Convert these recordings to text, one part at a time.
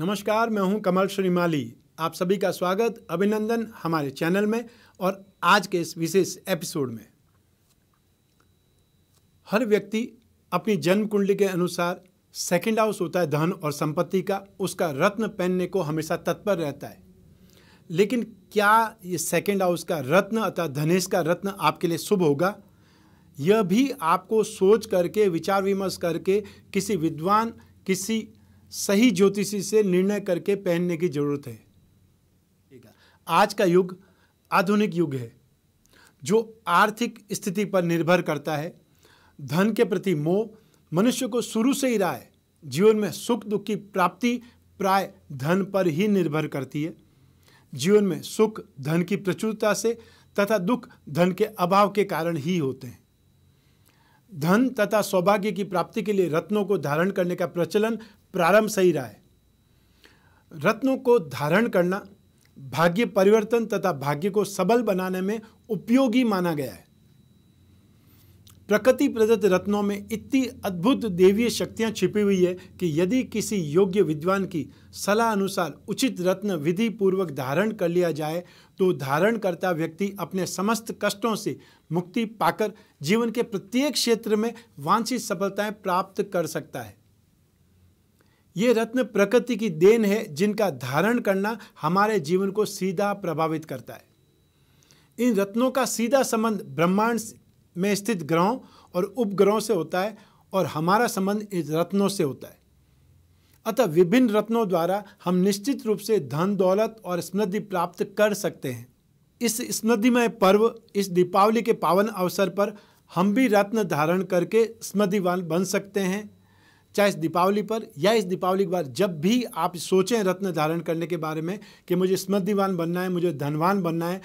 नमस्कार मैं हूं कमल श्रीमाली आप सभी का स्वागत अभिनंदन हमारे चैनल में और आज के इस विशेष एपिसोड में हर व्यक्ति अपनी जन्म कुंडली के अनुसार सेकंड हाउस होता है धन और संपत्ति का उसका रत्न पहनने को हमेशा तत्पर रहता है लेकिन क्या ये सेकंड हाउस का रत्न अथवा धनेश का रत्न आपके लिए शुभ होगा यह भी आपको सोच करके विचार विमर्श करके किसी विद्वान किसी सही ज्योतिषी से निर्णय करके पहनने की ज़रूरत है आज का युग आधुनिक युग है जो आर्थिक स्थिति पर निर्भर करता है धन के प्रति मोह मनुष्य को शुरू से ही रहा है जीवन में सुख दुख की प्राप्ति प्राय धन पर ही निर्भर करती है जीवन में सुख धन की प्रचुरता से तथा दुख धन के अभाव के कारण ही होते हैं धन तथा सौभाग्य की प्राप्ति के लिए रत्नों को धारण करने का प्रचलन प्रारंभ सही रहा है रत्नों को धारण करना भाग्य परिवर्तन तथा भाग्य को सबल बनाने में उपयोगी माना गया है प्रकृति प्रदत्त रत्नों में इतनी अद्भुत देवीय शक्तियां छिपी हुई है कि यदि किसी योग्य विद्वान की सलाह अनुसार उचित रत्न विधि पूर्वक धारण कर लिया जाए तो धारण करता व्यक्ति अपने समस्त कष्टों से मुक्ति पाकर जीवन के प्रत्येक क्षेत्र में वांछित सफलताएं प्राप्त कर सकता है ये रत्न प्रकृति की देन है जिनका धारण करना हमारे जीवन को सीधा प्रभावित करता है इन रत्नों का सीधा संबंध ब्रह्मांड में स्थित ग्रहों और उपग्रहों से होता है और हमारा संबंध इन रत्नों से होता है अतः विभिन्न रत्नों द्वारा हम निश्चित रूप से धन दौलत और समृद्धि प्राप्त कर सकते हैं इस समृद्धिमय पर्व इस दीपावली के पावन अवसर पर हम भी रत्न धारण करके समृद्धिवान बन सकते हैं चाहे इस दीपावली पर या इस दीपावली के बाद जब भी आप सोचें रत्न धारण करने के बारे में कि मुझे स्मृतिवान बनना है मुझे धनवान बनना है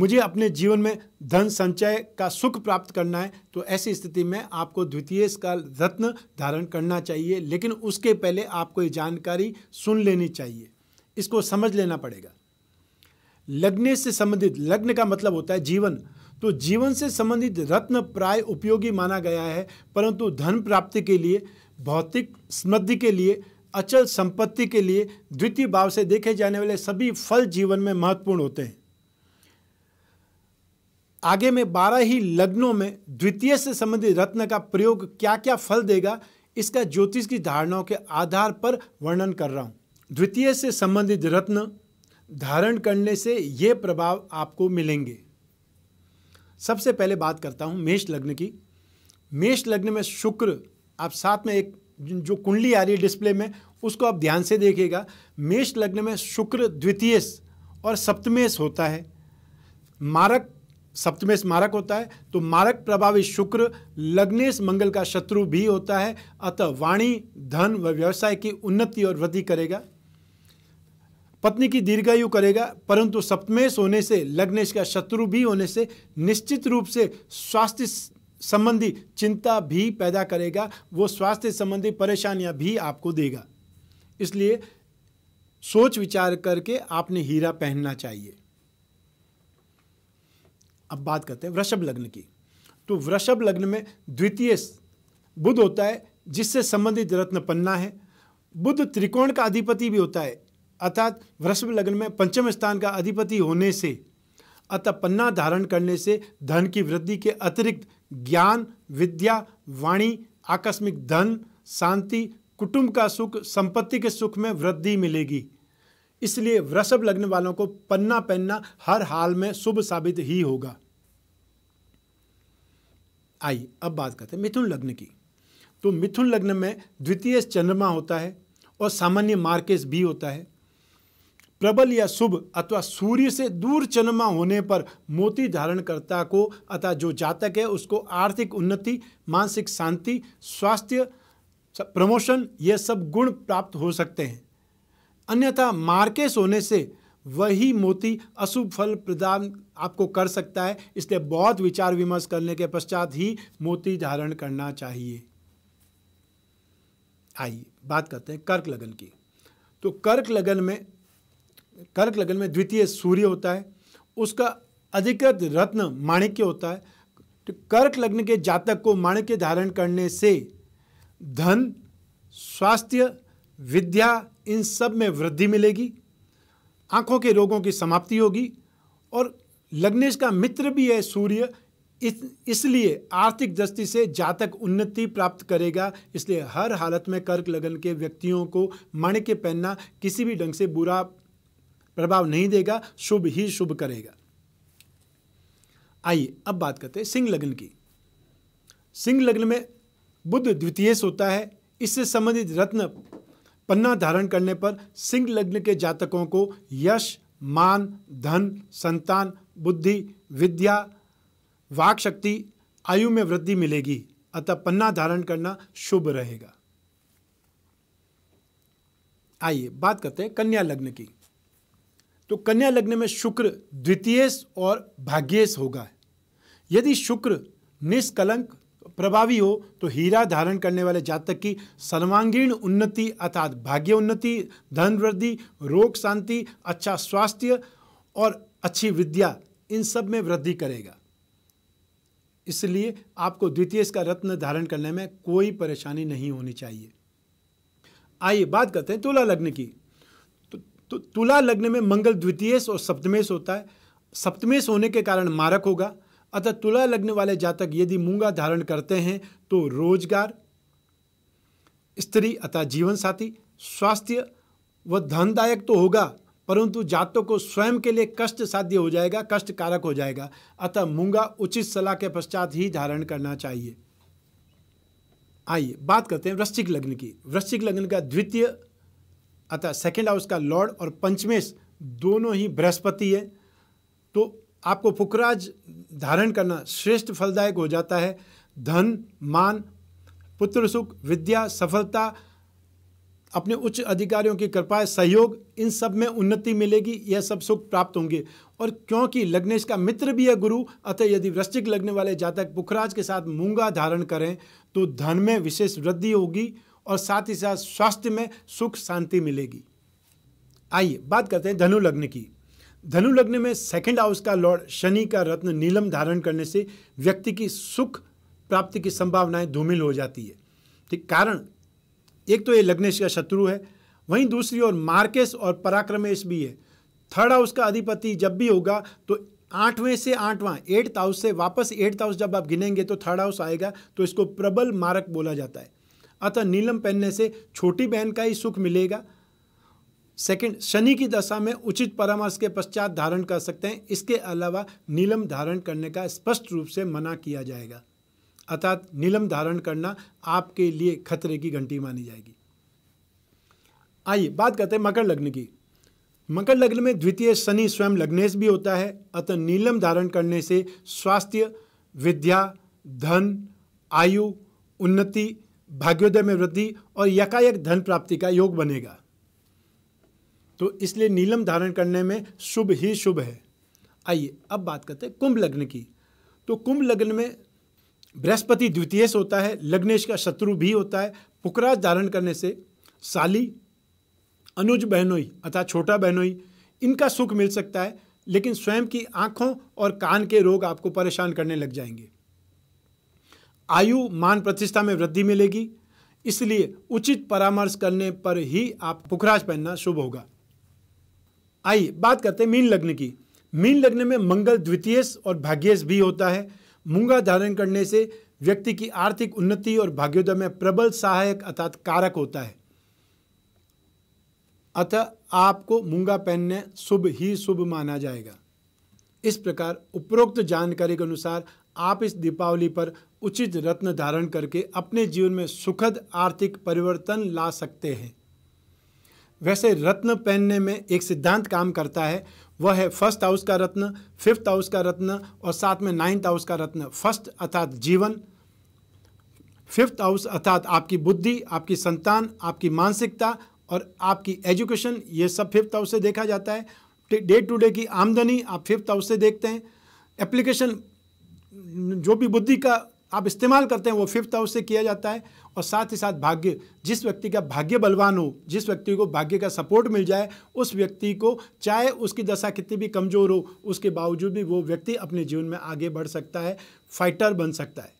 मुझे अपने जीवन में धन संचय का सुख प्राप्त करना है तो ऐसी स्थिति में आपको द्वितीय का रत्न धारण करना चाहिए लेकिन उसके पहले आपको ये जानकारी सुन लेनी चाहिए इसको समझ लेना पड़ेगा लग्ने से संबंधित लग्न का मतलब होता है जीवन तो जीवन से संबंधित रत्न प्राय उपयोगी माना गया है परंतु धन प्राप्ति के लिए भौतिक समृद्धि के लिए अचल संपत्ति के लिए द्वितीय भाव से देखे जाने वाले सभी फल जीवन में महत्वपूर्ण होते हैं आगे में बारह ही लग्नों में द्वितीय से संबंधित रत्न का प्रयोग क्या क्या फल देगा इसका ज्योतिष की धारणाओं के आधार पर वर्णन कर रहा हूं द्वितीय से संबंधित रत्न धारण करने से ये प्रभाव आपको मिलेंगे सबसे पहले बात करता हूँ मेष लग्न की मेष लग्न में शुक्र आप साथ में एक जो कुंडली आ रही है डिस्प्ले में उसको आप ध्यान से देखिएगा मेष लग्न में शुक्र द्वितीय और सप्तमेश होता है मारक सप्तमेश मारक होता है तो मारक प्रभावी शुक्र लग्नेश मंगल का शत्रु भी होता है अतः वाणी धन व व्यवसाय की उन्नति और वृद्धि करेगा पत्नी की दीर्घायु करेगा परंतु सप्तमेश होने से लग्नेश का शत्रु भी होने से निश्चित रूप से स्वास्थ्य संबंधी चिंता भी पैदा करेगा वो स्वास्थ्य संबंधी परेशानियां भी आपको देगा इसलिए सोच विचार करके आपने हीरा पहनना चाहिए अब बात करते हैं वृषभ लग्न की तो वृषभ लग्न में द्वितीय बुध होता है जिससे संबंधित रत्न पन्ना है बुद्ध त्रिकोण का अधिपति भी होता है अर्थात वृषभ लग्न में पंचम स्थान का अधिपति होने से अतः पन्ना धारण करने से धन की वृद्धि के अतिरिक्त ज्ञान विद्या वाणी आकस्मिक धन शांति कुटुंब का सुख संपत्ति के सुख में वृद्धि मिलेगी इसलिए वृषभ लग्न वालों को पन्ना पहनना हर हाल में शुभ साबित ही होगा आइए अब बात करते हैं मिथुन लग्न की तो मिथुन लग्न में द्वितीय चंद्रमा होता है और सामान्य मार्केश भी होता है प्रबल या शुभ अथवा सूर्य से दूर चन्मा होने पर मोती धारण करता को अतः जो जातक है उसको आर्थिक उन्नति मानसिक शांति स्वास्थ्य प्रमोशन ये सब गुण प्राप्त हो सकते हैं अन्यथा मार्केश होने से वही मोती अशुभ फल प्रदान आपको कर सकता है इसलिए बहुत विचार विमर्श करने के पश्चात ही मोती धारण करना चाहिए आइए बात करते हैं कर्क लगन की तो कर्क लगन में कर्क लगन में द्वितीय सूर्य होता है उसका अधिकृत रत्न माणिक्य होता है तो कर्क लग्न के जातक को माणिक्य धारण करने से धन स्वास्थ्य विद्या इन सब में वृद्धि मिलेगी आंखों के रोगों की समाप्ति होगी और लग्नेश का मित्र भी है सूर्य इस इसलिए आर्थिक दृष्टि से जातक उन्नति प्राप्त करेगा इसलिए हर हालत में कर्क लगन के व्यक्तियों को माणिक्य पहनना किसी भी ढंग से बुरा प्रभाव नहीं देगा शुभ ही शुभ करेगा आइए अब बात करते हैं सिंह लग्न की सिंह लग्न में बुद्ध द्वितीय होता है इससे संबंधित रत्न पन्ना धारण करने पर सिंह लग्न के जातकों को यश मान धन संतान बुद्धि विद्या वाक शक्ति आयु में वृद्धि मिलेगी अतः पन्ना धारण करना शुभ रहेगा आइए बात करते हैं कन्या लग्न की तो कन्या लग्न में शुक्र द्वितीय और भाग्येश होगा यदि शुक्र निष्कलंक प्रभावी हो तो हीरा धारण करने वाले जातक की सर्वांगीण उन्नति अर्थात भाग्य उन्नति धन वृद्धि रोग शांति अच्छा स्वास्थ्य और अच्छी विद्या इन सब में वृद्धि करेगा इसलिए आपको द्वितीय का रत्न धारण करने में कोई परेशानी नहीं होनी चाहिए आइए बात करते हैं तुला लग्न की तो तुला लग्न में मंगल द्वितीयेश और सप्तमेश होता है सप्तमेश होने के कारण मारक होगा अतः तुला लग्न वाले जातक यदि मूंगा धारण करते हैं तो रोजगार स्त्री अतः जीवन साथी स्वास्थ्य व धनदायक तो होगा परंतु जातों को स्वयं के लिए कष्ट साध्य हो जाएगा कष्ट कारक हो जाएगा अतः मूंगा उचित सलाह के पश्चात ही धारण करना चाहिए आइए बात करते हैं वृश्चिक लग्न की वृश्चिक लग्न का द्वितीय अतः सेकेंड हाउस का लॉर्ड और पंचमेश दोनों ही बृहस्पति है तो आपको पुखराज धारण करना श्रेष्ठ फलदायक हो जाता है धन मान पुत्र सुख विद्या सफलता अपने उच्च अधिकारियों की कृपा सहयोग इन सब में उन्नति मिलेगी यह सब सुख प्राप्त होंगे और क्योंकि लग्नेश का मित्र भी है गुरु अतः यदि वृश्चिक लगने वाले जातक पुखराज के साथ मूंगा धारण करें तो धन में विशेष वृद्धि होगी और साथ ही साथ स्वास्थ्य में सुख शांति मिलेगी आइए बात करते हैं धनु लग्न की धनु लग्न में सेकंड हाउस का लॉर्ड शनि का रत्न नीलम धारण करने से व्यक्ति की सुख प्राप्ति की संभावनाएं धूमिल हो जाती है ठीक कारण एक तो ये लग्नेश का शत्रु है वहीं दूसरी ओर मार्केश और पराक्रमेश भी है थर्ड हाउस का अधिपति जब भी होगा तो आठवें से आठवां एट्थ हाउस से वापस एट्थ हाउस जब आप गिनेंगे तो थर्ड हाउस आएगा तो इसको प्रबल मारक बोला जाता है अतः नीलम पहनने से छोटी बहन का ही सुख मिलेगा सेकंड शनि की दशा में उचित परामर्श के पश्चात धारण कर सकते हैं इसके अलावा नीलम धारण करने का स्पष्ट रूप से मना किया जाएगा अर्थात नीलम धारण करना आपके लिए खतरे की घंटी मानी जाएगी आइए बात करते हैं मकर लग्न की मकर लग्न में द्वितीय शनि स्वयं लग्नेश भी होता है अतः नीलम धारण करने से स्वास्थ्य विद्या धन आयु उन्नति भाग्योदय में वृद्धि और यकायक धन प्राप्ति का योग बनेगा तो इसलिए नीलम धारण करने में शुभ ही शुभ है आइए अब बात करते हैं कुंभ लग्न की तो कुंभ लग्न में बृहस्पति द्वितीय से होता है लग्नेश का शत्रु भी होता है पुकराज धारण करने से साली अनुज बहनोई अर्थात छोटा बहनोई इनका सुख मिल सकता है लेकिन स्वयं की आंखों और कान के रोग आपको परेशान करने लग जाएंगे आयु मान प्रतिष्ठा में वृद्धि मिलेगी इसलिए उचित परामर्श करने पर ही आप पुखराज पहनना शुभ होगा आइए बात करते हैं मीन लग्न की मीन लग्न में मंगल द्वितीय और भाग्यस भी होता है मूंगा धारण करने से व्यक्ति की आर्थिक उन्नति और भाग्योदय में प्रबल सहायक अर्थात कारक होता है अतः आपको मूंगा पहनने शुभ ही शुभ माना जाएगा इस प्रकार उपरोक्त जानकारी के अनुसार आप इस दीपावली पर उचित रत्न धारण करके अपने जीवन में सुखद आर्थिक परिवर्तन ला सकते हैं वैसे रत्न पहनने में एक सिद्धांत काम करता है वह है फर्स्ट हाउस का रत्न फिफ्थ हाउस का रत्न और साथ में नाइन्थ हाउस का रत्न फर्स्ट अर्थात जीवन फिफ्थ हाउस अर्थात आपकी बुद्धि आपकी संतान आपकी मानसिकता और आपकी एजुकेशन ये सब फिफ्थ हाउस से देखा जाता है डे टू डे की आमदनी आप फिफ्थ हाउस से देखते हैं एप्लीकेशन जो भी बुद्धि का आप इस्तेमाल करते हैं वो फिफ्थ हाउस से किया जाता है और साथ ही साथ भाग्य जिस व्यक्ति का भाग्य बलवान हो जिस व्यक्ति को भाग्य का सपोर्ट मिल जाए उस व्यक्ति को चाहे उसकी दशा कितनी भी कमज़ोर हो उसके बावजूद भी वो व्यक्ति अपने जीवन में आगे बढ़ सकता है फाइटर बन सकता है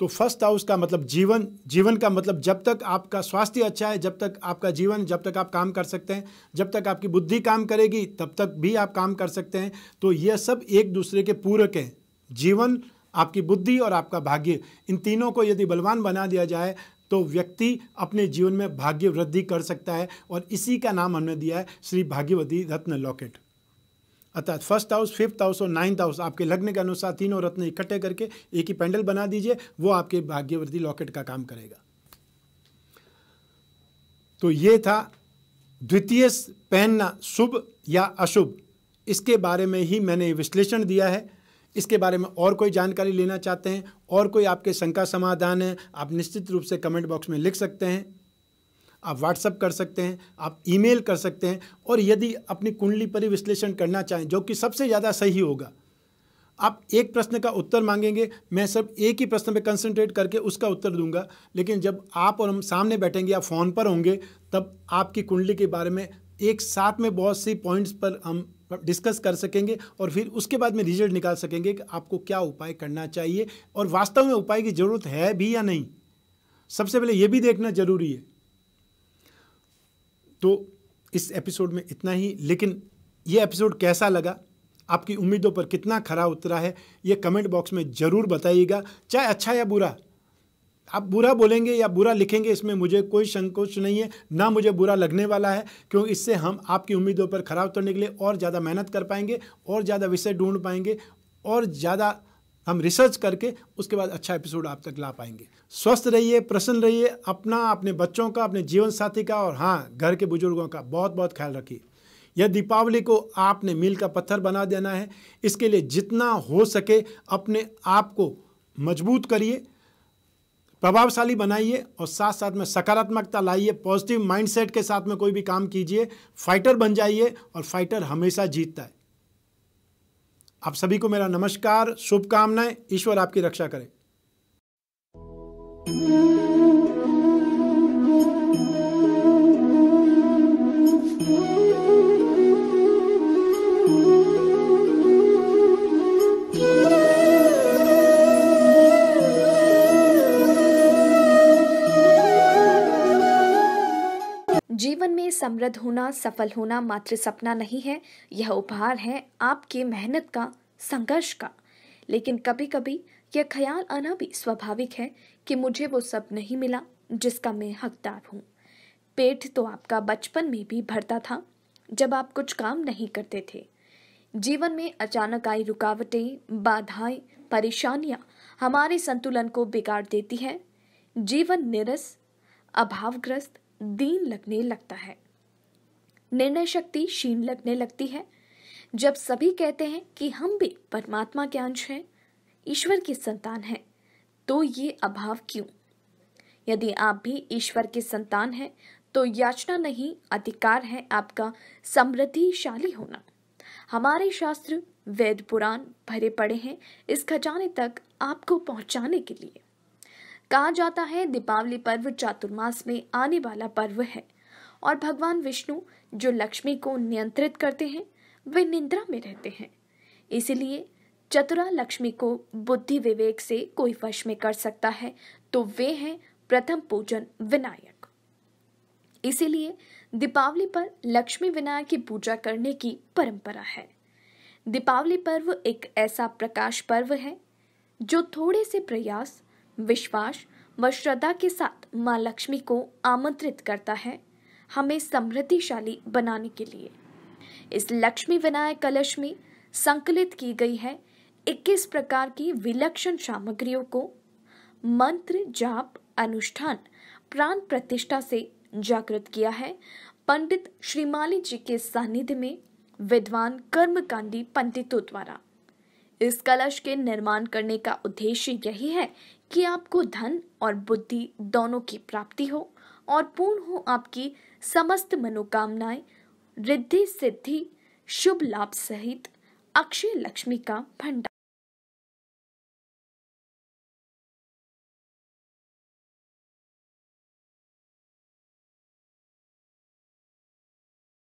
तो फर्स्ट हाउस का मतलब जीवन जीवन का मतलब जब तक आपका स्वास्थ्य अच्छा है जब तक आपका जीवन जब तक आप काम कर सकते हैं जब तक आपकी बुद्धि काम करेगी तब तक भी आप काम कर सकते हैं तो यह सब एक दूसरे के पूरक हैं जीवन आपकी बुद्धि और आपका भाग्य इन तीनों को यदि बलवान बना दिया जाए तो व्यक्ति अपने जीवन में भाग्य वृद्धि कर सकता है और इसी का नाम हमने दिया है श्री भाग्यवती रत्न लॉकेट अर्थात फर्स्ट हाउस फिफ्थ हाउस और नाइन्थ हाउस आपके लग्न के अनुसार तीनों रत्न इकट्ठे करके एक ही पैंडल बना दीजिए वो आपके भाग्यवृद्धि लॉकेट का काम करेगा तो ये था द्वितीय पहनना शुभ या अशुभ इसके बारे में ही मैंने विश्लेषण दिया है इसके बारे में और कोई जानकारी लेना चाहते हैं और कोई आपके शंका समाधान है आप निश्चित रूप से कमेंट बॉक्स में लिख सकते हैं आप व्हाट्सअप कर सकते हैं आप ईमेल कर सकते हैं और यदि अपनी कुंडली पर विश्लेषण करना चाहें जो कि सबसे ज़्यादा सही होगा आप एक प्रश्न का उत्तर मांगेंगे मैं सब एक ही प्रश्न पर कंसंट्रेट करके उसका उत्तर दूंगा लेकिन जब आप और हम सामने बैठेंगे या फ़ोन पर होंगे तब आपकी कुंडली के बारे में एक साथ में बहुत सी पॉइंट्स पर हम डिस्कस कर सकेंगे और फिर उसके बाद में रिजल्ट निकाल सकेंगे कि आपको क्या उपाय करना चाहिए और वास्तव में उपाय की ज़रूरत है भी या नहीं सबसे पहले यह भी देखना ज़रूरी है तो इस एपिसोड में इतना ही लेकिन यह एपिसोड कैसा लगा आपकी उम्मीदों पर कितना खरा उतरा है यह कमेंट बॉक्स में ज़रूर बताइएगा चाहे अच्छा या बुरा आप बुरा बोलेंगे या बुरा लिखेंगे इसमें मुझे कोई संकोच नहीं है ना मुझे बुरा लगने वाला है क्योंकि इससे हम आपकी उम्मीदों पर खराब उतरने के लिए और ज़्यादा मेहनत कर पाएंगे और ज़्यादा विषय ढूंढ पाएंगे और ज़्यादा हम रिसर्च करके उसके बाद अच्छा एपिसोड आप तक ला पाएंगे स्वस्थ रहिए प्रसन्न रहिए अपना अपने बच्चों का अपने जीवन साथी का और हाँ घर के बुजुर्गों का बहुत बहुत ख्याल रखिए यह दीपावली को आपने मील का पत्थर बना देना है इसके लिए जितना हो सके अपने आप को मजबूत करिए प्रभावशाली बनाइए और साथ साथ में सकारात्मकता लाइए पॉजिटिव माइंडसेट के साथ में कोई भी काम कीजिए फाइटर बन जाइए और फाइटर हमेशा जीतता है आप सभी को मेरा नमस्कार शुभकामनाएं ईश्वर आपकी रक्षा करें जीवन में समृद्ध होना सफल होना मात्र सपना नहीं है यह उपहार है आपके मेहनत का संघर्ष का लेकिन कभी कभी यह ख्याल आना भी स्वाभाविक है कि मुझे वो सब नहीं मिला जिसका मैं हकदार हूँ पेट तो आपका बचपन में भी भरता था जब आप कुछ काम नहीं करते थे जीवन में अचानक आई रुकावटें बाधाएं परेशानियां हमारे संतुलन को बिगाड़ देती हैं जीवन निरस अभावग्रस्त दीन लगने लगता है निर्णय शक्ति क्षीण लगने लगती है जब सभी कहते हैं कि हम भी परमात्मा के अंश हैं ईश्वर की संतान हैं तो ये अभाव क्यों यदि आप भी ईश्वर के संतान हैं तो याचना नहीं अधिकार है आपका समृद्धिशाली होना हमारे शास्त्र वेद पुराण भरे पड़े हैं इस खजाने तक आपको पहुंचाने के लिए कहा जाता है दीपावली पर्व चातुर्मास में आने वाला पर्व है और भगवान विष्णु जो लक्ष्मी को नियंत्रित करते हैं वे निंद्रा में रहते हैं इसलिए चतुरा लक्ष्मी को बुद्धि विवेक से कोई वश में कर सकता है तो वे हैं प्रथम पूजन विनायक इसीलिए दीपावली पर लक्ष्मी विनायक की पूजा करने की परंपरा है दीपावली पर्व एक ऐसा प्रकाश पर्व है जो थोड़े से प्रयास विश्वास व श्रद्धा के साथ माँ लक्ष्मी को आमंत्रित करता है हमें समृद्धिशाली बनाने के लिए इस लक्ष्मी विनायक कलश में संकलित की गई है 21 प्रकार की विलक्षण सामग्रियों को मंत्र जाप अनुष्ठान प्राण प्रतिष्ठा से जागृत किया है पंडित श्रीमाली जी के सानिध्य में विद्वान कर्मकांडी पंडितों द्वारा इस कलश के निर्माण करने का उद्देश्य यही है कि आपको धन और बुद्धि दोनों की प्राप्ति हो और पूर्ण हो आपकी समस्त मनोकामनाएं रिद्धि सिद्धि शुभ लाभ सहित अक्षय लक्ष्मी का भंडार